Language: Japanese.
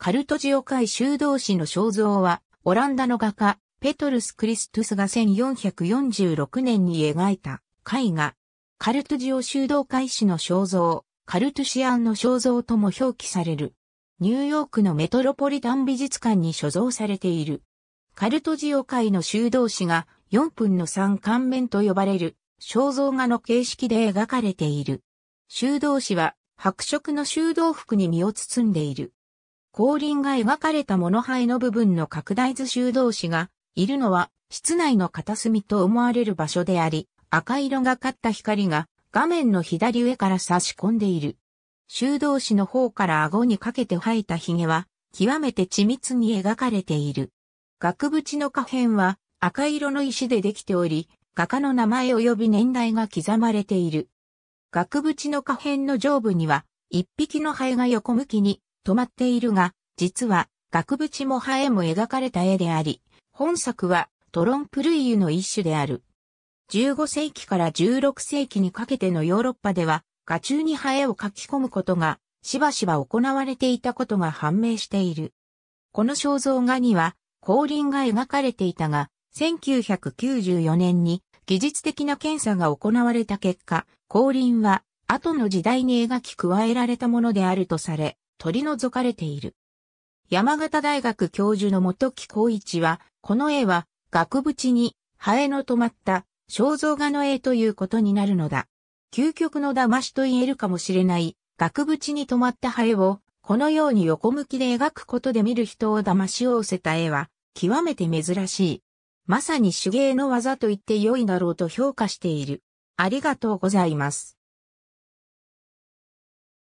カルトジオ界修道士の肖像は、オランダの画家、ペトルス・クリストゥスが1446年に描いた絵画、カルトジオ修道会士の肖像、カルトシアンの肖像とも表記される。ニューヨークのメトロポリタン美術館に所蔵されている。カルトジオ界の修道士が4分の3関面と呼ばれる肖像画の形式で描かれている。修道士は白色の修道服に身を包んでいる。後輪が描かれたモノハエの部分の拡大図修道士がいるのは室内の片隅と思われる場所であり、赤色がかった光が画面の左上から差し込んでいる。修道士の方から顎にかけて生えた髭は極めて緻密に描かれている。額縁の可変は赤色の石でできており、画家の名前及び年代が刻まれている。額縁の可変の上部には、一匹のハエが横向きに止まっているが、実は、額縁もハエも描かれた絵であり、本作はトロンプルイユの一種である。15世紀から16世紀にかけてのヨーロッパでは、画中にハエを描き込むことが、しばしば行われていたことが判明している。この肖像画には、降臨が描かれていたが、1994年に技術的な検査が行われた結果、降臨は後の時代に描き加えられたものであるとされ、取り除かれている。山形大学教授の元木光一は、この絵は、額縁に、ハエの止まった肖像画の絵ということになるのだ。究極の騙しと言えるかもしれない、額縁に止まったハエを、このように横向きで描くことで見る人を騙しをわせた絵は、極めて珍しい。まさに手芸の技と言って良いだろうと評価している。ありがとうございます。